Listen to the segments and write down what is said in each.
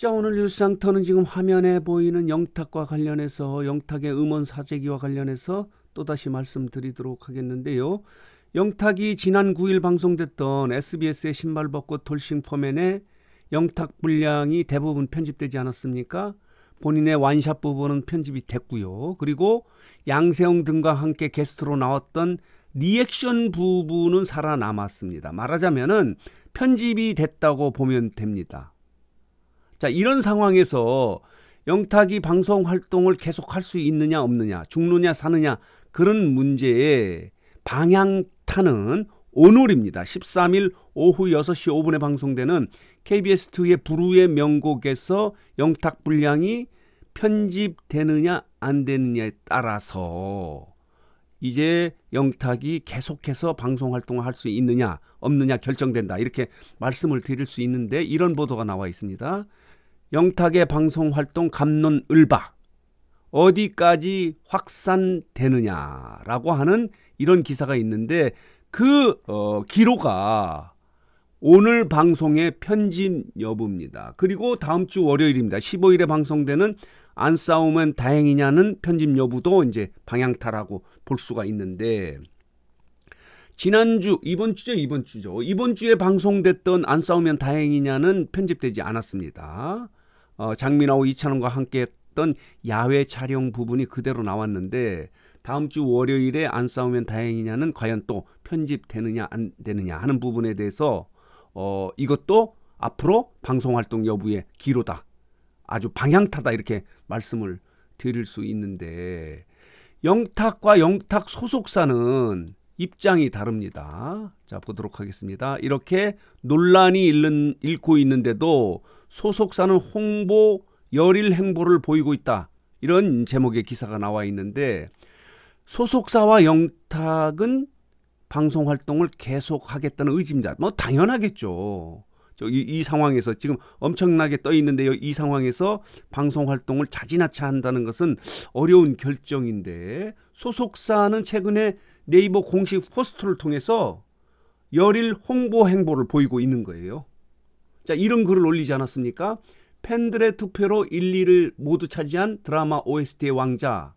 자 오늘 뉴스상터는 지금 화면에 보이는 영탁과 관련해서 영탁의 음원 사재기와 관련해서 또다시 말씀드리도록 하겠는데요. 영탁이 지난 9일 방송됐던 SBS의 신발 벗고 돌싱 포맨의 영탁 분량이 대부분 편집되지 않았습니까? 본인의 완샷 부분은 편집이 됐고요. 그리고 양세형 등과 함께 게스트로 나왔던 리액션 부분은 살아남았습니다. 말하자면 편집이 됐다고 보면 됩니다. 자, 이런 상황에서 영탁이 방송 활동을 계속할 수 있느냐 없느냐, 죽느냐 사느냐 그런 문제의 방향타는 오늘입니다. 13일 오후 6시 5분에 방송되는 KBS2의 불후의 명곡에서 영탁 분량이 편집되느냐 안 되느냐에 따라서 이제 영탁이 계속해서 방송 활동을 할 수 있느냐 없느냐 결정된다 이렇게 말씀을 드릴 수 있는데 이런 보도가 나와 있습니다. 영탁의 방송 활동 감론 을바 어디까지 확산되느냐라고 하는 이런 기사가 있는데 그 어, 기로가 오늘 방송의 편집 여부입니다. 그리고 다음 주 월요일입니다. 15일에 방송되는 안 싸우면 다행이냐는 편집 여부도 이제 방향타라고 볼 수가 있는데 지난주 이번 주죠 이번 주죠 이번 주에 방송됐던 안 싸우면 다행이냐는 편집되지 않았습니다. 어, 장민하고 이찬원과 함께 했던 야외 촬영 부분이 그대로 나왔는데 다음 주 월요일에 안 싸우면 다행이냐는 과연 또 편집되느냐 안 되느냐 하는 부분에 대해서 어, 이것도 앞으로 방송 활동 여부의 기로다. 아주 방향타다 이렇게 말씀을 드릴 수 있는데 영탁과 영탁 소속사는 입장이 다릅니다. 자 보도록 하겠습니다. 이렇게 논란이 잃는, 잃고 있는데도 소속사는 홍보 열일 행보를 보이고 있다. 이런 제목의 기사가 나와 있는데 소속사와 영탁은 방송 활동을 계속하겠다는 의지입니다. 뭐 당연하겠죠. 저 이, 이 상황에서 지금 엄청나게 떠 있는데요. 이 상황에서 방송 활동을 자진하차 한다는 것은 어려운 결정인데 소속사는 최근에 네이버 공식 포스트를 통해서 열일 홍보 행보를 보이고 있는 거예요. 자, 이런 글을 올리지 않았습니까? 팬들의 투표로 1, 2를 모두 차지한 드라마 OST의 왕자,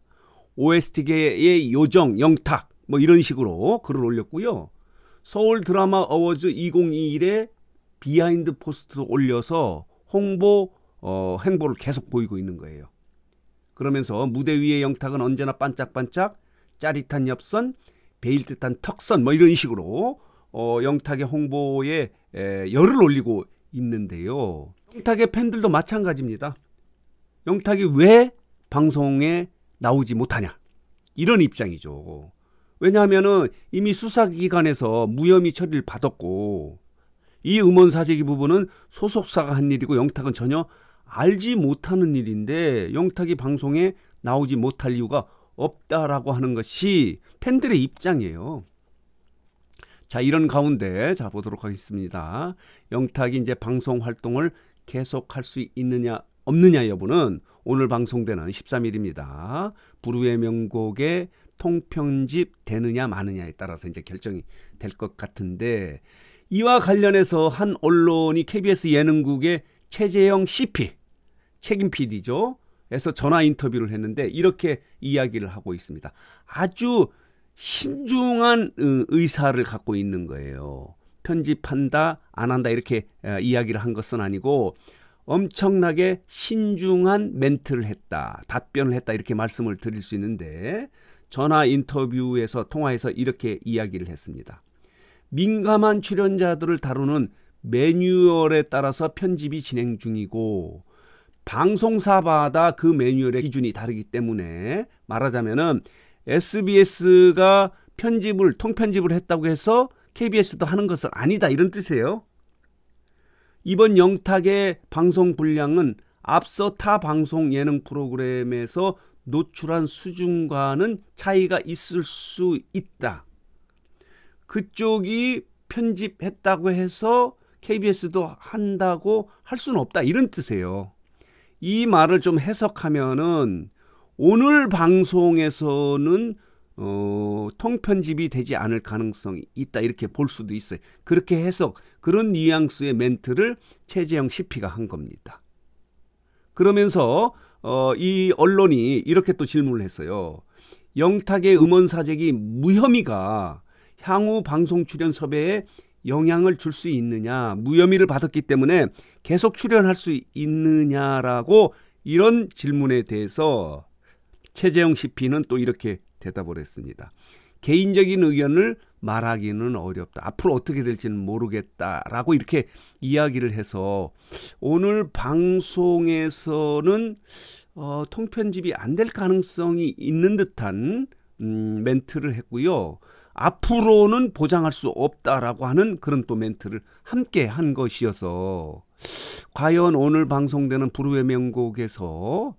OST계의 요정, 영탁, 뭐 이런 식으로 글을 올렸고요. 서울 드라마 어워즈 2021에 비하인드 포스트도 올려서 홍보 어, 행보를 계속 보이고 있는 거예요. 그러면서 무대 위의 영탁은 언제나 반짝반짝 짜릿한 엽선, 베일 듯한 턱선 뭐 이런 식으로 어, 영탁의 홍보에 에, 열을 올리고 있는데요. 영탁의 팬들도 마찬가지입니다. 영탁이 왜 방송에 나오지 못하냐 이런 입장이죠. 왜냐하면 이미 수사기관에서 무혐의 처리를 받았고 이 음원 사재기 부분은 소속사가 한 일이고 영탁은 전혀 알지 못하는 일인데 영탁이 방송에 나오지 못할 이유가 없다라고 하는 것이 팬들의 입장이에요. 자, 이런 가운데 자 보도록 하겠습니다. 영탁이 이제 방송 활동을 계속할 수 있느냐 없느냐 여부는 오늘 방송되는 13일입니다. 부르의 명곡에 통편집 되느냐 마느냐에 따라서 이제 결정이 될 것 같은데 이와 관련해서 한 언론이 KBS 예능국의 최재영 CP 책임 PD죠. 에서 전화 인터뷰를 했는데 이렇게 이야기를 하고 있습니다. 아주 신중한 의사를 갖고 있는 거예요. 편집한다, 안 한다 이렇게 이야기를 한 것은 아니고 엄청나게 신중한 멘트를 했다, 답변을 했다 이렇게 말씀을 드릴 수 있는데 전화 인터뷰에서 통화해서 이렇게 이야기를 했습니다. 민감한 출연자들을 다루는 매뉴얼에 따라서 편집이 진행 중이고 방송사마다 그 매뉴얼의 기준이 다르기 때문에 말하자면은 SBS가 편집을 통편집을 했다고 해서 KBS도 하는 것은 아니다 이런 뜻이에요. 이번 영탁의 방송 분량은 앞서 타 방송 예능 프로그램에서 노출한 수준과는 차이가 있을 수 있다. 그쪽이 편집했다고 해서 KBS도 한다고 할 수는 없다 이런 뜻이에요. 이 말을 좀 해석하면은 오늘 방송에서는 어, 통편집이 되지 않을 가능성이 있다 이렇게 볼 수도 있어요. 그렇게 해석 그런 뉘앙스의 멘트를 최재형 CP가 한 겁니다. 그러면서 어, 이 언론이 이렇게 또 질문을 했어요. 영탁의 음원 사재기 무혐의가 향후 방송 출연 섭외에 영향을 줄 수 있느냐, 무혐의를 받았기 때문에 계속 출연할 수 있느냐라고 이런 질문에 대해서 최재형 CP는 또 이렇게 대답을 했습니다. 개인적인 의견을 말하기는 어렵다. 앞으로 어떻게 될지는 모르겠다라고 이렇게 이야기를 해서 오늘 방송에서는 어, 통편집이 안 될 가능성이 있는 듯한 음, 멘트를 했고요. 앞으로는 보장할 수 없다라고 하는 그런 또 멘트를 함께 한 것이어서 과연 오늘 방송되는 불후의 명곡에서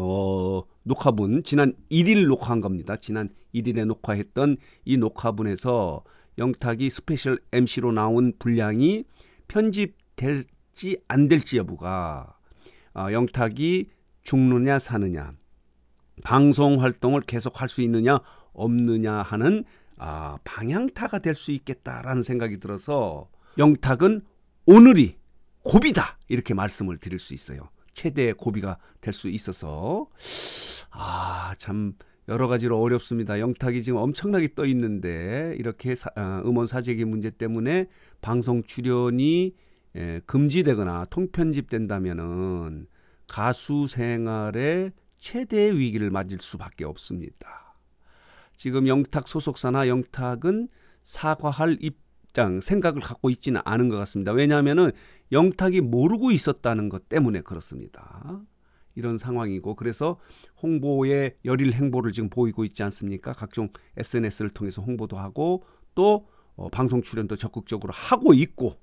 어, 녹화분 지난 1일 녹화한 겁니다. 지난 1일에 녹화했던 이 녹화분에서 영탁이 스페셜 MC로 나온 분량이 편집될지 안 될지 여부가 어, 영탁이 죽느냐 사느냐 방송 활동을 계속 할수 있느냐 없느냐 하는 아, 방향타가 될 수 있겠다라는 생각이 들어서 영탁은 오늘이 고비다 이렇게 말씀을 드릴 수 있어요. 최대의 고비가 될 수 있어서 아참 여러 가지로 어렵습니다. 영탁이 지금 엄청나게 떠 있는데 이렇게 사, 아, 음원 사재기 문제 때문에 방송 출연이 예, 금지되거나 통편집된다면은 가수 생활에 최대 위기를 맞을 수밖에 없습니다. 지금 영탁 소속사나 영탁은 사과할 입 입장 생각을 갖고 있지는 않은 것 같습니다. 왜냐하면은 영탁이 모르고 있었다는 것 때문에 그렇습니다. 이런 상황이고 그래서 홍보에 열일 행보를 지금 보이고 있지 않습니까? 각종 SNS를 통해서 홍보도 하고 또 어, 방송 출연도 적극적으로 하고 있고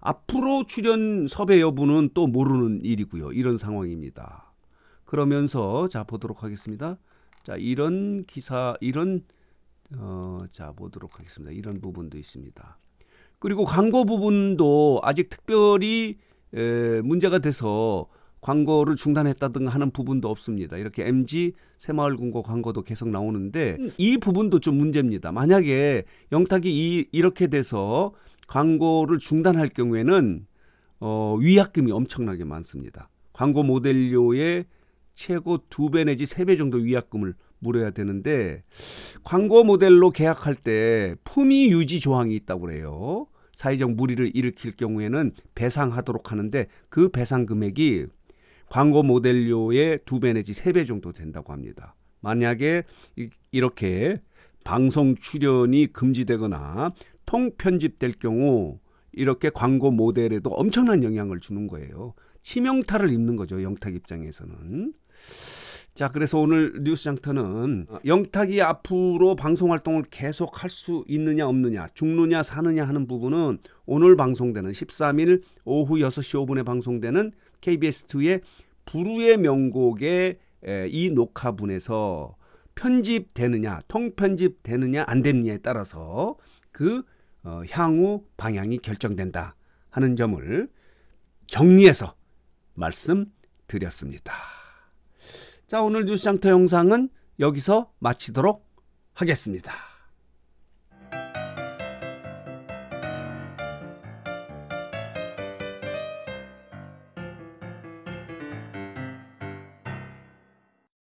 앞으로 출연 섭외 여부는 또 모르는 일이고요. 이런 상황입니다. 그러면서 자 보도록 하겠습니다. 자 이런 기사 이런 어, 자 보도록 하겠습니다. 이런 부분도 있습니다. 그리고 광고 부분도 아직 특별히 에, 문제가 돼서 광고를 중단했다든가 하는 부분도 없습니다. 이렇게 MG 새마을금고 광고도 계속 나오는데 음. 이 부분도 좀 문제입니다. 만약에 영탁이 이, 이렇게 돼서 광고를 중단할 경우에는 어, 위약금이 엄청나게 많습니다. 광고 모델료의 최고 2배 내지 3배 정도 위약금을 물어야 되는데 광고 모델로 계약할 때 품위 유지 조항이 있다고 그래요. 사회적 무리를 일으킬 경우에는 배상하도록 하는데 그 배상 금액이 광고 모델료의 두 배 내지 세 배 정도 된다고 합니다. 만약에 이렇게 방송 출연이 금지되거나 통편집될 경우 이렇게 광고 모델에도 엄청난 영향을 주는 거예요. 치명타를 입는 거죠. 영탁 입장에서는. 자, 그래서 오늘 뉴스 장터는 영탁이 앞으로 방송 활동을 계속 할수 있느냐 없느냐, 죽느냐 사느냐 하는 부분은 오늘 방송되는 13일 오후 6시 5분에 방송되는 KBS2의 부르의 명곡의 이 녹화분에서 편집되느냐, 통편집되느냐 안 되느냐에 따라서 그 어, 향후 방향이 결정된다 하는 점을 정리해서 말씀드렸습니다. 자, 오늘 뉴스 장터 영상은 여기서 마치도록 하겠습니다.